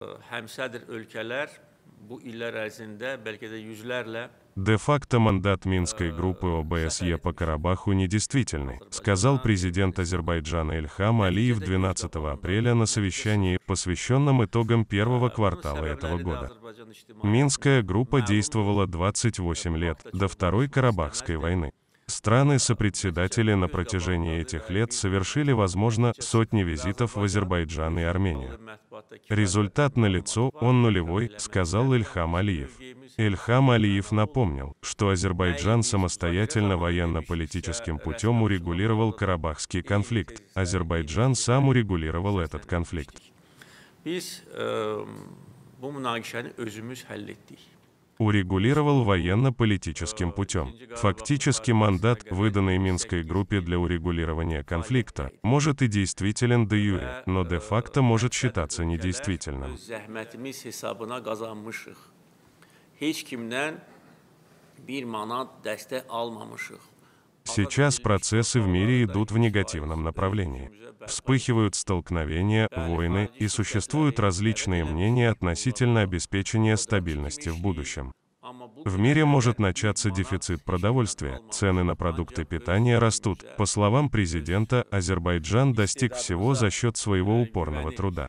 həmsədr э, ölkələr Де-факто мандат Минской э, группы ОБСЕ по Карабаху недействительный, сказал президент Азербайджана Эльхам Алиев 12 апреля на совещании, посвященном итогам э, первого квартала этого года. Минская группа действовала 28 лет до Второй Карабахской войны. Страны-сопредседатели на протяжении этих лет совершили, возможно, сотни визитов в Азербайджан и Армению. Результат налицо, он нулевой, сказал Ильхам Алиев. Эльхам Алиев напомнил, что Азербайджан самостоятельно военно-политическим путем урегулировал Карабахский конфликт. Азербайджан сам урегулировал этот конфликт. Biz э, bu münaqişəni özümüz həll etdik урегулировал военно-политическим путем. Фактически мандат, выданный Минской группе для урегулирования конфликта, может и действителен до юре, но де-факто может считаться недействительным. Сейчас процессы в мире идут в негативном направлении. Вспыхивают столкновения, войны, и существуют различные мнения относительно обеспечения стабильности в будущем. В мире может начаться дефицит продовольствия, цены на продукты питания растут. По словам президента, Азербайджан достиг всего за счет своего упорного труда.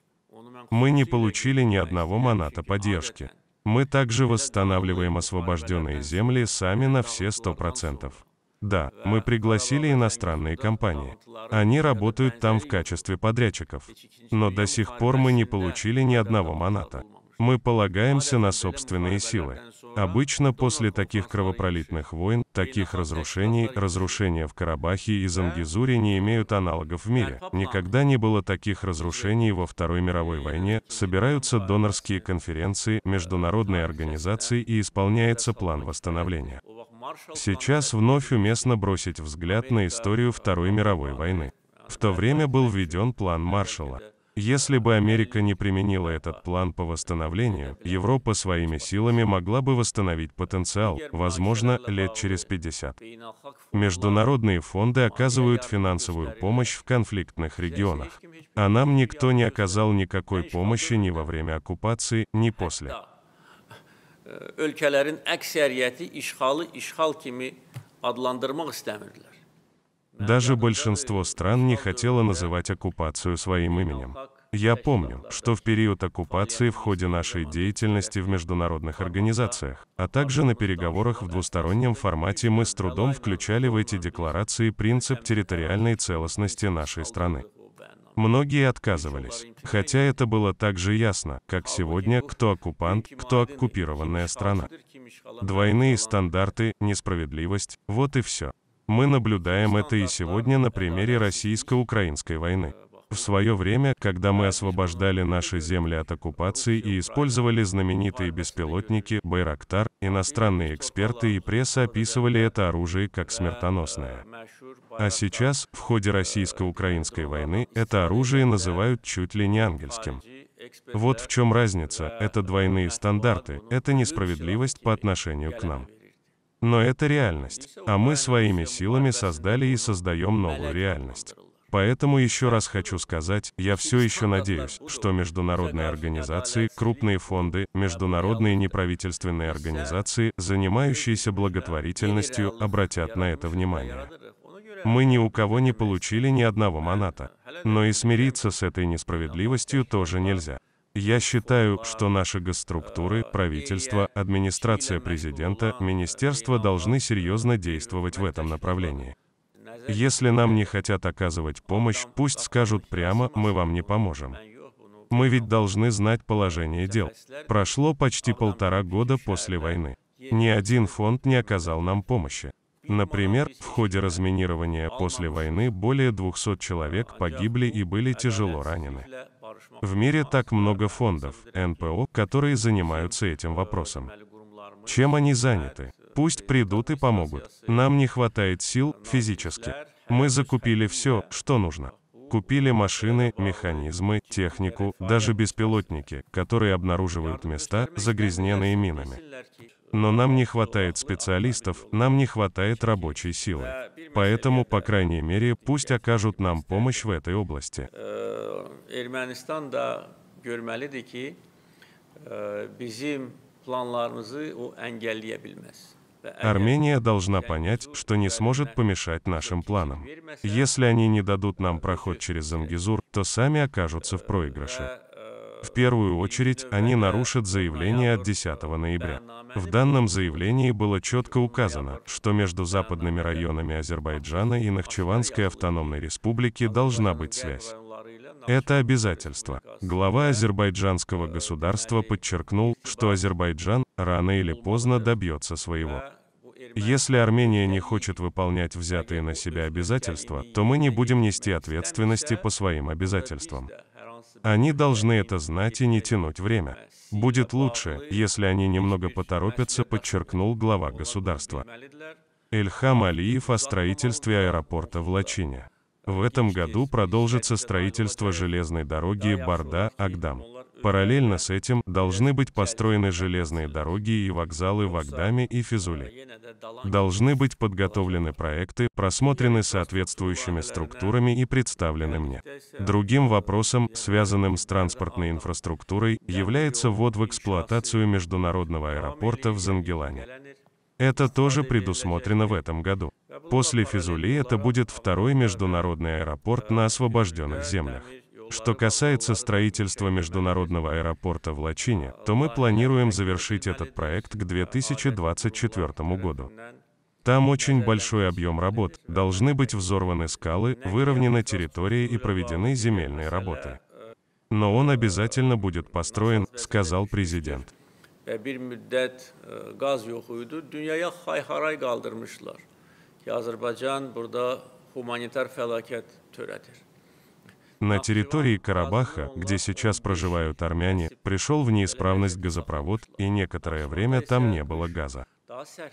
Мы не получили ни одного маната поддержки. Мы также восстанавливаем освобожденные земли сами на все сто процентов. Да, мы пригласили иностранные компании. Они работают там в качестве подрядчиков. Но до сих пор мы не получили ни одного маната. Мы полагаемся на собственные силы. Обычно после таких кровопролитных войн, таких разрушений, разрушения в Карабахе и Зангизуре не имеют аналогов в мире. Никогда не было таких разрушений во Второй мировой войне, собираются донорские конференции, международные организации и исполняется план восстановления. Сейчас вновь уместно бросить взгляд на историю Второй мировой войны. В то время был введен план Маршалла. Если бы Америка не применила этот план по восстановлению, Европа своими силами могла бы восстановить потенциал, возможно, лет через 50. Международные фонды оказывают финансовую помощь в конфликтных регионах. А нам никто не оказал никакой помощи ни во время оккупации, ни после ölkələrin əksəriyyəti işğalı işğal kimi adlandırmaq istəmirdilər. Даже большинство стран не хотело называть оккупацию своим именем. Я помню, что в период оккупации в ходе нашей деятельности в международных организациях, а также на переговорах в двустороннем формате мы с трудом включали в эти декларации принцип территориальной целостности нашей страны. Многие отказывались. Хотя это было так же ясно, как сегодня, кто оккупант, кто оккупированная страна. Двойные стандарты, несправедливость, вот и все. Мы наблюдаем это и сегодня на примере российско-украинской войны. В свое время, когда мы освобождали наши земли от оккупации и использовали знаменитые беспилотники «Байрактар», иностранные эксперты и пресса описывали это оружие как смертоносное. А сейчас, в ходе российско-украинской войны, это оружие называют чуть ли не ангельским. Вот в чем разница, это двойные стандарты, это несправедливость по отношению к нам. Но это реальность, а мы своими силами создали и создаем новую реальность. Поэтому еще раз хочу сказать, я все еще надеюсь, что международные организации, крупные фонды, международные неправительственные организации, занимающиеся благотворительностью, обратят на это внимание. Мы ни у кого не получили ни одного маната. Но и смириться с этой несправедливостью тоже нельзя. Я считаю, э, что наши госструктуры, э, правительство, администрация президента, министерство должны серьезно действовать в этом направлении. Если нам не хотят оказывать помощь, пусть скажут прямо, мы вам не поможем. Мы ведь должны знать положение дел. Прошло почти полтора года после войны. Ни один фонд не оказал нам помощи. Например, в ходе разминирования после войны более 200 человек погибли и были тяжело ранены. В мире так много фондов, НПО, которые занимаются этим вопросом. Чем они заняты? Пусть придут и помогут. Нам не хватает сил физически. Мы закупили все, что нужно. Купили машины, механизмы, технику, даже беспилотники, которые обнаруживают места, загрязненные минами. Но нам не хватает специалистов, нам не хватает рабочей силы. Поэтому, по крайней мере, пусть окажут нам помощь в этой области. Э, э, bizim Армения должна понять, что не сможет помешать нашим планам. Если они не дадут нам проход через Зангизур, то сами окажутся в проигрыше. В первую очередь, они нарушат заявление от 10 ноября. В данном заявлении было четко указано, что между западными районами Азербайджана и Нахчеванской автономной республики должна быть связь. Это обязательство. Глава азербайджанского государства подчеркнул, что Азербайджан рано или поздно добьется своего. Если Армения не хочет выполнять взятые на себя обязательства, то мы не будем нести ответственности по своим обязательствам. Они должны это знать и не тянуть время. Будет лучше, если они немного поторопятся, подчеркнул глава государства. Эльхам Алиев о строительстве аэропорта в Лачине. В этом году продолжится строительство железной дороги Барда-Агдам. Параллельно с этим должны быть построены железные дороги и вокзалы в Агдаме и Физуле. Должны быть подготовлены проекты, просмотрены соответствующими структурами и представлены мне. Другим вопросом, связанным с транспортной инфраструктурой, является ввод в эксплуатацию международного аэропорта в Зангелане. Это тоже предусмотрено в этом году. После Физули это будет второй международный аэропорт на освобожденных землях. Что касается строительства международного аэропорта в Лачине, то мы планируем завершить этот проект к 2024 году. Там очень большой объем работ, должны быть взорваны скалы, выровнена территория и проведены земельные работы. Но он обязательно будет построен, сказал президент. Э, bir müddet gaz э, yokuydu. Dünyaya hayharay kaldırmışlar ki, Azərbaycan burada humanitar fəlakət На территории Карабаха, где сейчас проживают армяне, пришел в неисправность газопровод, и некоторое время там не было газа.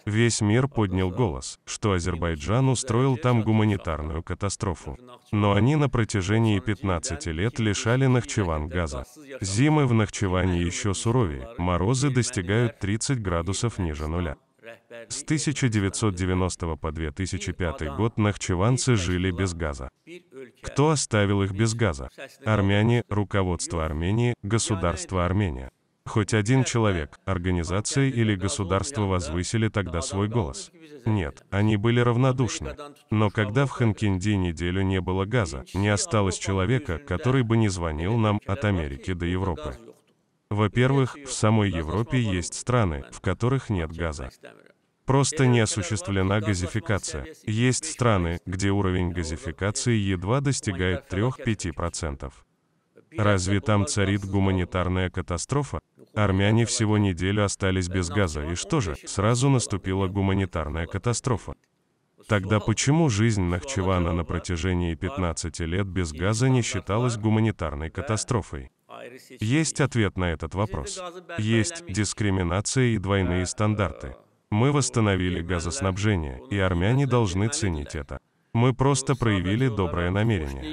Весь мир поднял голос, что Азербайджан устроил там гуманитарную катастрофу. Но они на протяжении 15 лет лишали Нахчеван газа. Зимы в Нахчеване еще суровее, морозы достигают 30 градусов ниже нуля. С 1990 по 2005 год нахчеванцы жили без газа. Кто оставил их без газа? Армяне, руководство Армении, государство Армения. Хоть один человек, организация или государство возвысили тогда свой голос. Нет, они были равнодушны. Но когда в Ханкинди неделю не было газа, не осталось человека, который бы не звонил нам от Америки до Европы. Во-первых, в самой Европе есть страны, в которых нет газа. Просто не осуществлена газификация. Есть страны, где уровень газификации едва достигает 3-5%. Разве там царит гуманитарная катастрофа? Армяне всего неделю остались без газа, и что же, сразу наступила гуманитарная катастрофа. Тогда почему жизнь Нахчевана на протяжении 15 лет без газа не считалась гуманитарной катастрофой? Есть ответ на этот вопрос. Есть дискриминация и двойные стандарты. Мы восстановили газоснабжение, и армяне должны ценить это. Мы просто проявили доброе намерение.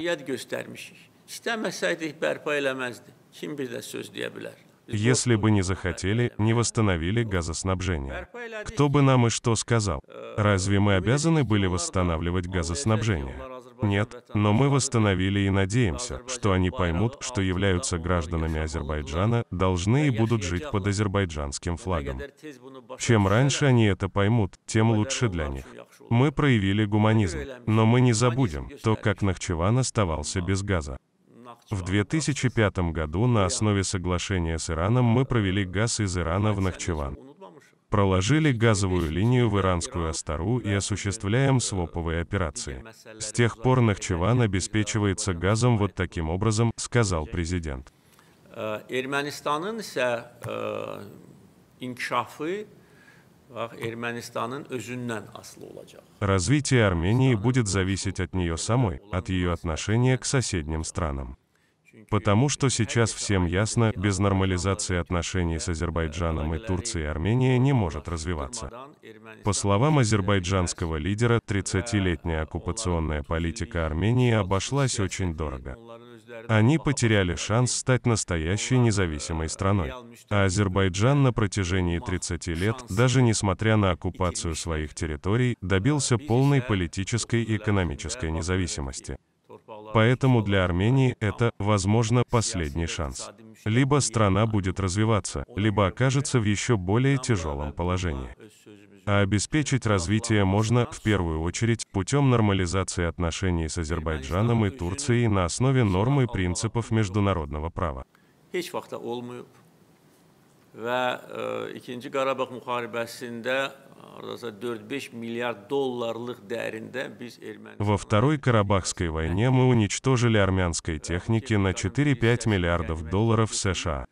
Если бы не захотели, не восстановили газоснабжение. Кто бы нам и что сказал? Разве мы обязаны были восстанавливать газоснабжение? Нет, но мы восстановили и надеемся, что они поймут, что являются гражданами Азербайджана, должны и будут жить под азербайджанским флагом. Чем раньше они это поймут, тем лучше для них. Мы проявили гуманизм, но мы не забудем то, как Нахчеван оставался без газа. В 2005 году на основе соглашения с Ираном мы провели газ из Ирана в Нахчеван проложили газовую линию в иранскую Астару и осуществляем своповые операции. С тех пор Нахчеван обеспечивается газом вот таким образом, сказал президент. Э, э, Развитие Армении будет зависеть от нее самой, от ее отношения к соседним странам. Потому что сейчас всем ясно, без нормализации отношений с Азербайджаном и Турцией Армения не может развиваться. По словам азербайджанского лидера, 30-летняя оккупационная политика Армении обошлась очень дорого. Они потеряли шанс стать настоящей независимой страной. А Азербайджан на протяжении 30 лет, даже несмотря на оккупацию своих территорий, добился полной политической и экономической независимости. Поэтому для Армении это, возможно, последний шанс. Либо страна будет развиваться, либо окажется в еще более тяжелом положении. А обеспечить развитие можно, в первую очередь, путем нормализации отношений с Азербайджаном и Турцией на основе норм и принципов международного права. ve e, 2. Karabağ Muharebesi'nde во Второй Карабахской войне мы уничтожили армянской техники на 4-5 миллиардов долларов США.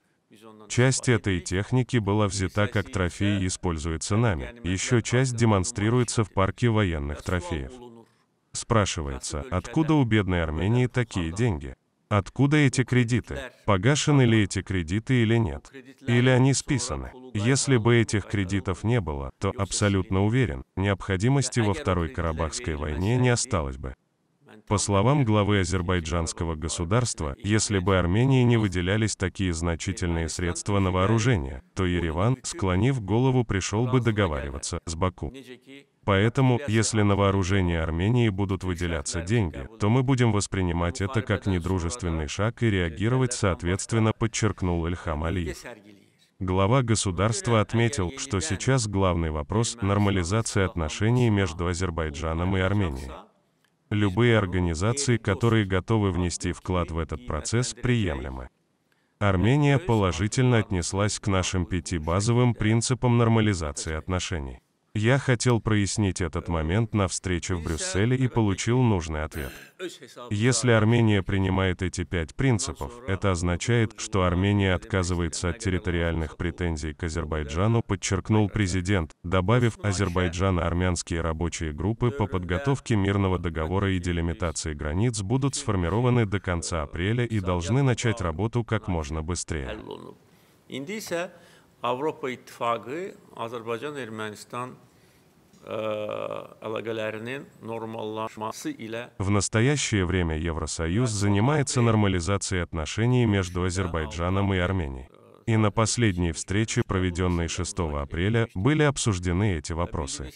Часть этой техники была взята как трофей и используется нами. Еще часть демонстрируется в парке военных трофеев. Спрашивается, откуда у бедной Армении такие деньги? Откуда эти кредиты? Погашены ли эти кредиты или нет? Или они списаны? Если бы этих кредитов не было, то абсолютно уверен, необходимости во Второй Карабахской войне не осталось бы. По словам главы азербайджанского государства, если бы Армении не выделялись такие значительные средства на вооружение, то Ереван, склонив голову, пришел бы договариваться с Баку. Поэтому, если на вооружение Армении будут выделяться деньги, то мы будем воспринимать это как недружественный шаг и реагировать соответственно, подчеркнул Эльхам Алиев. Глава государства отметил, что сейчас главный вопрос – нормализация отношений между Азербайджаном и Арменией. Любые организации, которые готовы внести вклад в этот процесс, приемлемы. Армения положительно отнеслась к нашим пяти базовым принципам нормализации отношений. Я хотел прояснить этот момент на встрече в Брюсселе и получил нужный ответ. Если Армения принимает эти пять принципов, это означает, что Армения отказывается от территориальных претензий к Азербайджану, подчеркнул президент, добавив Азербайджана армянские рабочие группы по подготовке мирного договора и делимитации границ будут сформированы до конца апреля и должны начать работу как можно быстрее. Avropa İttifaqı Azərbaycan-Ermənistan e, В настоящее время Евросоюз занимается нормализацией отношений между Азербайджаном и Арменией. И на последней встрече, проведенной 6 апреля, были обсуждены эти вопросы.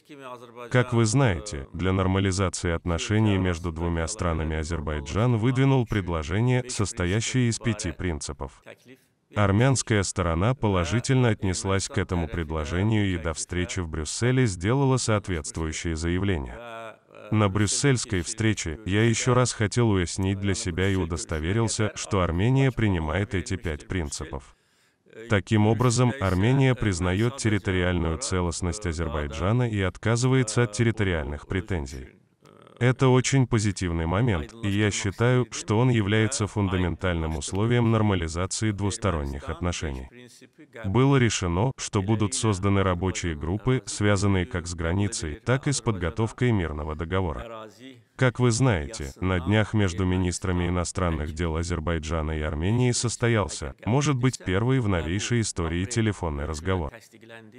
Как вы знаете, для нормализации отношений между двумя странами Азербайджан выдвинул предложение, состоящее из пяти принципов. Армянская сторона положительно отнеслась к этому предложению и до встречи в Брюсселе сделала соответствующие заявления. На брюссельской встрече я еще раз хотел уяснить для себя и удостоверился, что Армения принимает эти пять принципов. Таким образом, Армения признает территориальную целостность Азербайджана и отказывается от территориальных претензий. Это очень позитивный момент, и я считаю, что он является фундаментальным условием нормализации двусторонних отношений. Было решено, что будут созданы рабочие группы, связанные как с границей, так и с подготовкой мирного договора. Как вы знаете, на днях между министрами иностранных дел Азербайджана и Армении состоялся, может быть, первый в новейшей истории телефонный разговор.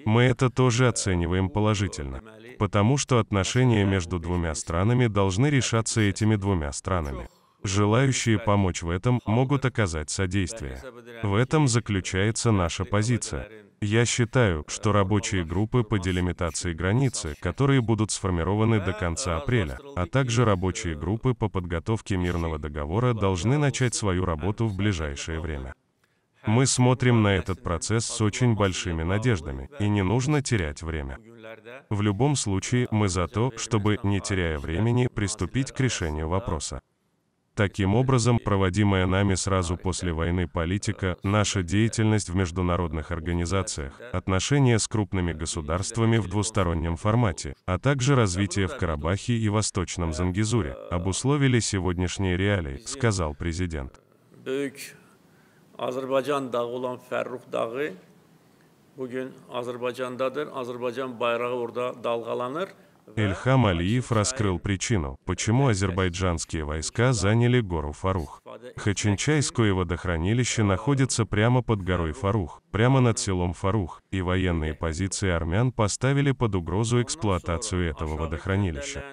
Мы это тоже оцениваем положительно. Потому что отношения между двумя странами должны решаться этими двумя странами. Желающие помочь в этом могут оказать содействие. В этом заключается наша позиция. Я считаю, что рабочие группы по делимитации границы, которые будут сформированы до конца апреля, а также рабочие группы по подготовке мирного договора должны начать свою работу в ближайшее время. Мы смотрим на этот процесс с очень большими надеждами, и не нужно терять время. В любом случае, мы за то, чтобы, не теряя времени, приступить к решению вопроса. Таким образом, проводимая нами сразу после войны политика, наша деятельность в международных организациях, отношения с крупными государствами в двустороннем формате, а также развитие в Карабахе и Восточном Зангизуре, обусловили сегодняшние реалии, сказал президент. Azərbaycan dağı olan Fərrux dağı bugün Azərbaycandadır. Azərbaycan bayrağı orada dalgalanır. Эльхам Алиев раскрыл причину, почему азербайджанские войска заняли гору Фарух. Хачинчайское водохранилище находится прямо под горой Фарух, прямо над селом Фарух, и военные позиции армян поставили под угрозу эксплуатацию этого водохранилища.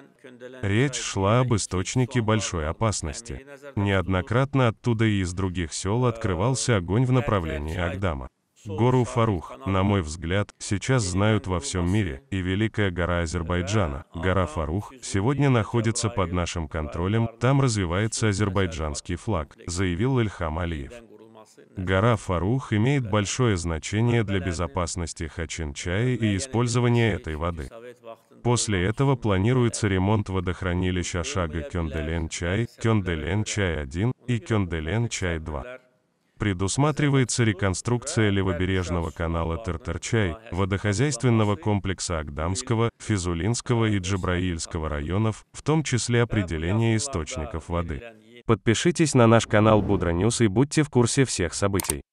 Речь шла об источнике большой опасности. Неоднократно оттуда и из других сел открывался огонь в направлении Агдама. Гору Фарух, на мой взгляд, сейчас знают во всем мире, и Великая гора Азербайджана, гора Фарух, сегодня находится под нашим контролем, там развивается азербайджанский флаг, заявил Ильхам Алиев. Гора Фарух имеет большое значение для безопасности Хачинчая и использования этой воды. После этого планируется ремонт водохранилища Шага Кёнделен-Чай, Кёнделен-Чай-1 и Кёнделен-Чай-2. Предусматривается реконструкция левобережного канала Тартарчай, водохозяйственного комплекса Агдамского, Физулинского и Джабраильского районов, в том числе определение источников воды. Подпишитесь на наш канал Будра Ньюс и будьте в курсе всех событий.